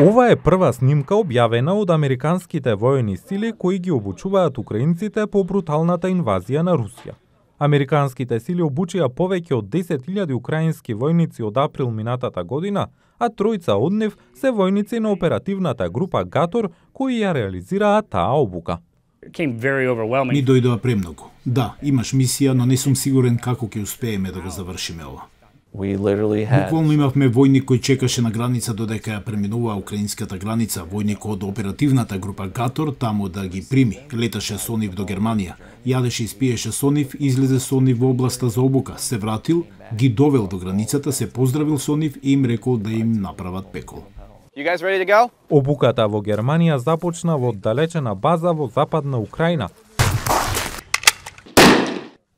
Ова е прва снимка објавена од американските воени сили кои ги обучуваат украинците по бруталната инвазија на Русија. Американските сили обучија повеќе од 10.000 украински војници од април минатата година, а тројца од нив се војници на оперативната група Гатор кои ја реализираа таа обука. Ни дојдоа премногу. Да, имаш мисија, но не сум сигурен како ќе успееме да го завршиме ова. Буквално имавме војник кој чекаше на граница додека ја преминува украинската граница, војник од оперативната група Гатор таму да ги прими. Леташе со нив до Германија, јадеше и спиеше со нив, излезе со нив во областа за обука, се вратил, ги довел до границата, се поздравил со нив и им рекол да им направат пекол. Обуката во Германија започна во далечена база во западна Украина,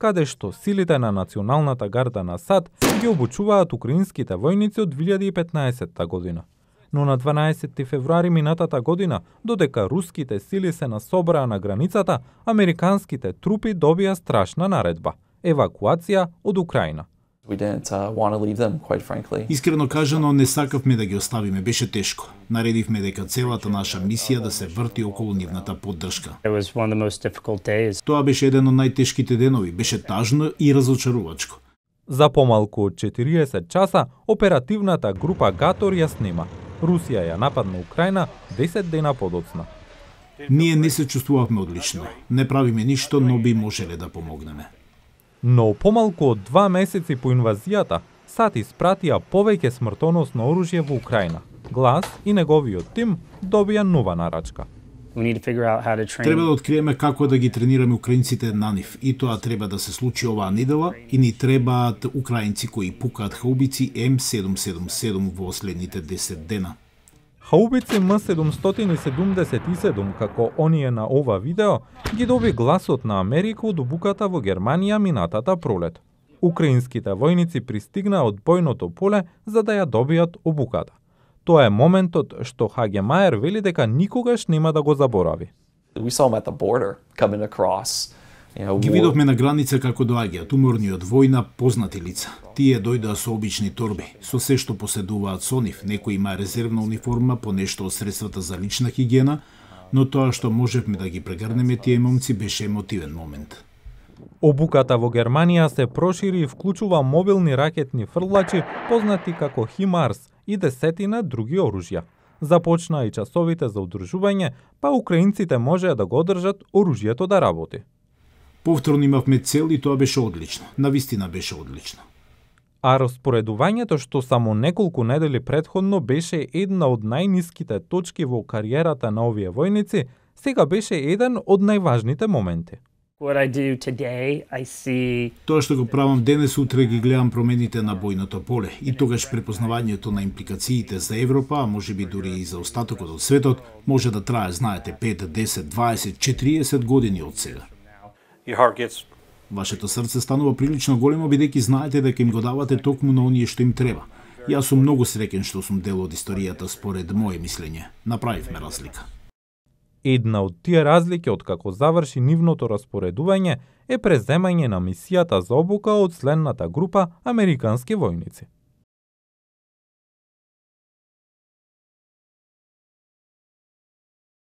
каде што силите на Националната гарда на САД ги обучуваат украинските војници од 2015 година. Но на 12 февруари минатата година, додека руските сили се насобраа на границата, американските трупи добија страшна наредба – евакуација од Украина we didn't uh, want to leave them, quite frankly. Искрено кажано, не сакавме да ги оставиме, беше тешко. Наредивме дека целата наша мисија да се врти околу нивната поддршка. Тоа беше еден од најтешките денови, беше тажно и разочарувачко. За помалку од 40 часа, оперативната група Гатор ја снима. Русија ја нападна Украина 10 дена подоцна. Ние не се чувствувавме одлично. Не правиме ништо, но би можеле да помогнеме но помалку од два месеци по инвазијата, САД испратија повеќе смртоносно оружје во Украина. Глас и неговиот тим добија нова нарачка. Треба да откриеме како да ги тренираме украинците на нив. И тоа треба да се случи оваа недела и ни требаат украинци кои пукаат хаубици М777 во следните 10 дена. Хаубици М777, како оние на ова видео, ги доби гласот на Америка од обуката во Германија минатата пролет. Украинските војници пристигнаа од бојното поле за да ја добијат обуката. Тоа е моментот што Хаге Мајер вели дека никогаш нема да го заборави. We saw him at the border coming across Ја, Ги видовме на граница како доаѓаат уморни од војна познати лица. Тие дојдоа со обични торби, со се што поседуваат со нив. Некои има резервна униформа, по нешто од средствата за лична хигиена, но тоа што можевме да ги прегрнеме тие момци беше емотивен момент. Обуката во Германија се прошири и вклучува мобилни ракетни фрлачи, познати како Химарс, и десетина други оружја. Започнаа и часовите за одржување, па украинците може да го одржат оружјето да работи. Повторно имавме цел и тоа беше одлично. Навистина беше одлично. А распоредувањето што само неколку недели предходно беше една од најниските точки во кариерата на овие војници, сега беше еден од најважните моменти. Тоа што го правам денес, утре ги гледам промените на бојното поле и тогаш препознавањето на импликациите за Европа, а може би дури и за остатокот од светот, може да трае, знаете, 5, 10, 20, 40 години од сега your heart gets Вашето срце станува прилично големо бидејќи знаете дека им го давате токму на оние што им треба. Јас сум многу среќен што сум дел од историјата според мое мислење. Направивме разлика. Една од тие разлики од како заврши нивното распоредување е преземање на мисијата за обука од следната група американски војници.